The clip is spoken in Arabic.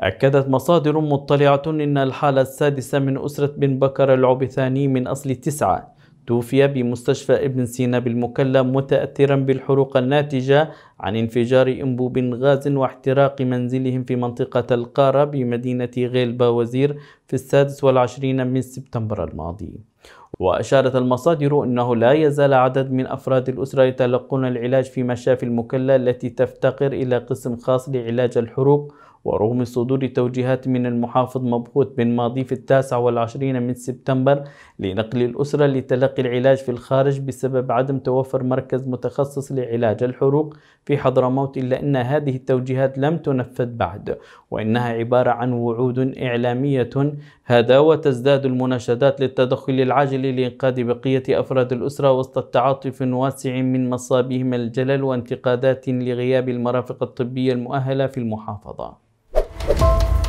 أكدت مصادر مطلعة أن الحالة السادسة من أسرة بن بكر العبثاني من أصل تسعة توفي بمستشفى ابن سينا بالمكلا متأثرا بالحروق الناتجة عن انفجار أنبوب غاز واحتراق منزلهم في منطقة القارة بمدينة غيلبا وزير في السادس والعشرين من سبتمبر الماضي وأشارت المصادر أنه لا يزال عدد من أفراد الأسرة يتلقون العلاج في مشافي المكلا التي تفتقر إلى قسم خاص لعلاج الحروق ورغم صدور توجيهات من المحافظ مبهوت بن ماضي في التاسع والعشرين من سبتمبر لنقل الأسرة لتلقي العلاج في الخارج بسبب عدم توفر مركز متخصص لعلاج الحروق في حضرموت إلا أن هذه التوجيهات لم تنفذ بعد وإنها عبارة عن وعود إعلامية هذا وتزداد المناشدات للتدخل العاجل لإنقاذ بقية أفراد الأسرة وسط التعاطف واسع من مصابهم الجلل وانتقادات لغياب المرافق الطبية المؤهلة في المحافظة you